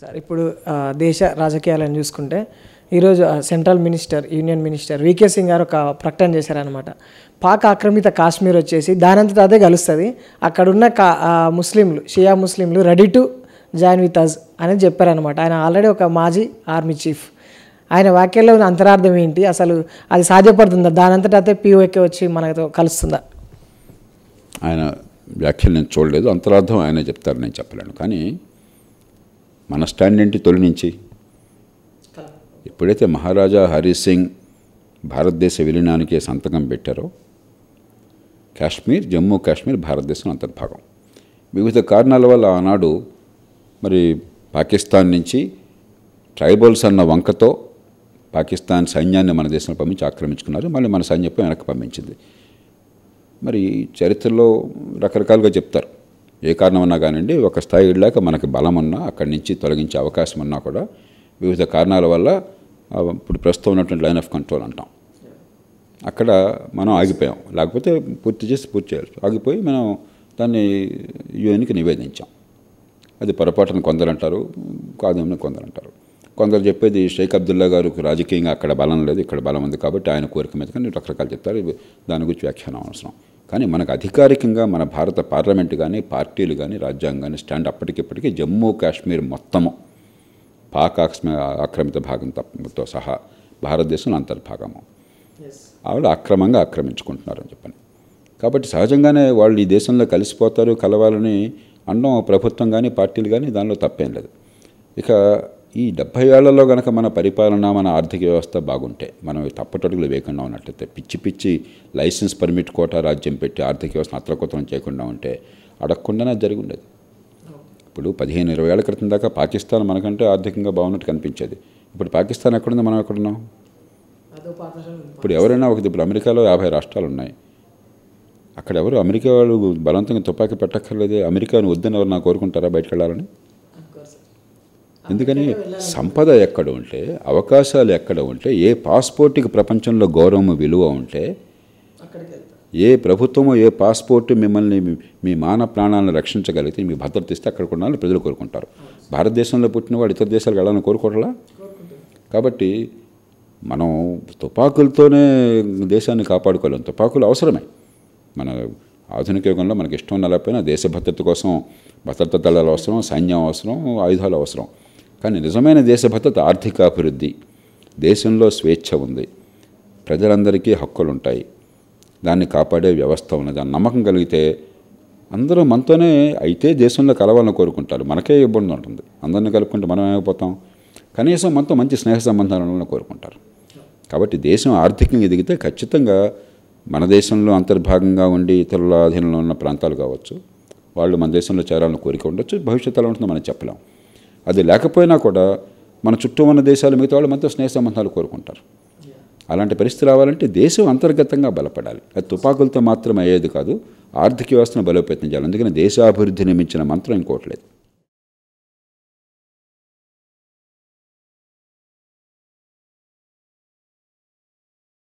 sir ఇప్పుడు దేశ రాజకీయాలను చూసుకుంటే ఈరోజు central minister union minister V K Singh గారు ఒక ప్రకటన చేశారనమాట పాక్ ఆక్రమిత కాశ్మీర్ వచ్చేసి దానంతట అదే కలుస్తుంది అక్కడున్న కా ముస్లింలు షియా ముస్లింలు ready to join with us అని చెప్పారనమాట ఆయన ఆల్రెడీ ఒక మాజీ ఆర్మీ చీఫ్ ఆయన వాక్యాల్లో ఉన్న అంతరార్థం ఏంటి అసలు అది సాధ్యపడుతుందా దానంతట అదే పీఓకే వచ్చి మనతో కలుస్తుందా ఆయన వ్యాఖ్యలు నేను చూడలేదు అంతరార్థం ఆయన చెప్తారు నేను చెప్పలేను కానీ మన స్టాండ్ ఏంటి తొలి నుంచి ఎప్పుడైతే మహారాజా హరి సింగ్ భారతదేశ విలీనానికి సంతకం పెట్టారో కాశ్మీర్ జమ్మూ కాశ్మీర్ భారతదేశం అంతర్భాగం వివిధ కారణాల వల్ల ఆనాడు మరి పాకిస్తాన్ నుంచి ట్రైబల్స్ అన్న వంకతో పాకిస్తాన్ సైన్యాన్ని మన దేశంలో పంపించి ఆక్రమించుకున్నారు మళ్ళీ మన సైన్యంపై వెనక్కి పంపించింది మరి చరిత్రలో రకరకాలుగా చెప్తారు ఏ కారణం ఉన్నా కానివ్వండి ఒక స్థాయి వెళ్ళాక మనకి బలం ఉన్నా అక్కడి నుంచి తొలగించే అవకాశం ఉన్నా కూడా వివిధ కారణాల వల్ల ఇప్పుడు ప్రస్తుతం ఉన్నటువంటి లైన్ ఆఫ్ కంట్రోల్ అంటాం అక్కడ మనం ఆగిపోయాం లేకపోతే పూర్తి చేసి పూర్తి చేయాలి ఆగిపోయి మనం దాన్ని యూఎన్కి నివేదించాం అది పొరపాటున కొందరంటారు కాదేమని కొందరంటారు కొందరు చెప్పేది షేక్ అబ్దుల్లా గారు రాజకీయంగా అక్కడ బలం లేదు ఇక్కడ బలం ఉంది కాబట్టి ఆయన కోరిక మీద కానీ రకరకాలు చెప్తారు దాని గురించి వ్యాఖ్యానం అవసరం కానీ మనకు అధికారికంగా మన భారత పార్లమెంటు కానీ పార్టీలు కానీ రాజ్యాంగాన్ని స్టాండ్ అప్పటికిప్పటికీ జమ్మూ కాశ్మీర్ మొత్తము పాక్ ఆక్రమిత భాగం తప్పతో సహా భారతదేశంలో అంతర్భాగము ఆవిడ అక్రమంగా ఆక్రమించుకుంటున్నారని చెప్పని కాబట్టి సహజంగానే వాళ్ళు ఈ దేశంలో కలిసిపోతారు కలవాలని అన్నం ప్రభుత్వం కానీ పార్టీలు కానీ దానిలో తప్పేం లేదు ఇక ఈ డెబ్భై ఏళ్లలో గనక మన పరిపాలన మన ఆర్థిక వ్యవస్థ బాగుంటే మనం తప్పటడుగులు వేయకుండా ఉన్నట్లయితే పిచ్చి పిచ్చి లైసెన్స్ పర్మిట్ కోటా రాజ్యం పెట్టి ఆర్థిక వ్యవస్థ అత్రకొత్తనం చేయకుండా ఉంటే అడగకుండానే జరిగి ఉండేది ఇప్పుడు పదిహేను ఇరవై ఏళ్ల క్రితం దాకా పాకిస్తాన్ మనకంటే ఆర్థికంగా బాగున్నట్టు కనిపించేది ఇప్పుడు పాకిస్తాన్ ఎక్కడుంది మనం ఎక్కడున్నాం ఇప్పుడు ఎవరైనా ఒక ఇప్పుడు అమెరికాలో యాభై రాష్ట్రాలు ఉన్నాయి అక్కడ ఎవరు అమెరికా వాళ్ళు బలవంతంగా తుపాకీ పెట్టక్కర్లేదు అమెరికాను వద్దని ఎవరు నా కోరుకుంటారా బయటకు వెళ్ళాలని ఎందుకని సంపద ఎక్కడ ఉంటే అవకాశాలు ఎక్కడ ఉంటే ఏ పాస్పోర్ట్కి ప్రపంచంలో గౌరవం విలువ ఉంటే ఏ ప్రభుత్వము ఏ పాస్పోర్ట్ మిమ్మల్ని మీ మాన ప్రాణాలను రక్షించగలిగితే మీ భద్రత ఇస్తే అక్కడ కొనాలని ప్రజలు కోరుకుంటారు భారతదేశంలో పుట్టిన వాడు ఇతర దేశాలకు వెళ్ళాలని కోరుకోవట్లా కాబట్టి మనం తుపాకులతోనే దేశాన్ని కాపాడుకోలేము తుపాకులు అవసరమే మన ఆధునిక యుగంలో మనకి ఇష్టం నలపోయినా దేశ భద్రత కోసం భద్రత దళాలు అవసరం సైన్యం అవసరం ఆయుధాలు అవసరం కానీ నిజమైన దేశభద్రత అభివృద్ధి దేశంలో స్వేచ్ఛ ఉంది ప్రజలందరికీ హక్కులుంటాయి దాన్ని కాపాడే వ్యవస్థ ఉన్నది దాని నమ్మకం కలిగితే అందరూ మనతోనే అయితే దేశంలో కలవాలని కోరుకుంటారు మనకే ఇబ్బంది ఉంటుంది అందరిని కలుపుకుంటే మనం ఏమైపోతాం కనీసం మనతో మంచి స్నేహ ఉండాలని కోరుకుంటారు కాబట్టి దేశం ఆర్థికంగా ఎదిగితే ఖచ్చితంగా మన దేశంలో అంతర్భాగంగా ఉండి ఇతరుల అధీనంలో ఉన్న ప్రాంతాలు కావచ్చు వాళ్ళు మన దేశంలో చేరాలని కోరిక ఉండొచ్చు భవిష్యత్తులో ఉంటుందో మనం చెప్పలేం అది లేకపోయినా కూడా మన చుట్టూ ఉన్న దేశాలు మిగతా వాళ్ళు మనతో స్నేహ సంబంధాలు కోరుకుంటారు అలాంటి పరిస్థితి రావాలంటే దేశం అంతర్గతంగా బలపడాలి అది తుపాకులతో మాత్రం అయ్యేది కాదు ఆర్థిక వ్యవస్థను బలోపేతం చేయాలి అందుకని దేశాభివృద్ధి నిమించిన మంత్రం ఇంకోట్లేదు